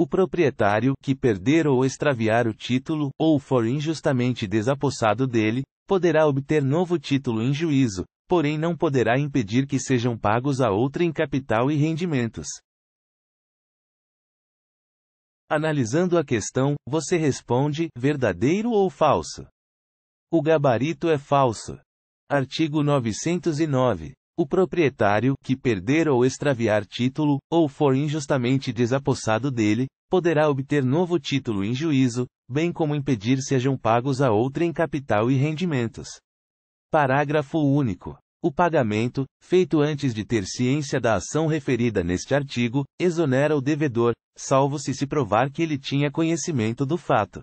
O proprietário que perder ou extraviar o título, ou for injustamente desapossado dele, poderá obter novo título em juízo, porém não poderá impedir que sejam pagos a outra em capital e rendimentos. Analisando a questão, você responde: verdadeiro ou falso? O gabarito é falso. Artigo 909 o proprietário, que perder ou extraviar título, ou for injustamente desapossado dele, poderá obter novo título em juízo, bem como impedir sejam pagos a em capital e rendimentos. Parágrafo único. O pagamento, feito antes de ter ciência da ação referida neste artigo, exonera o devedor, salvo se se provar que ele tinha conhecimento do fato.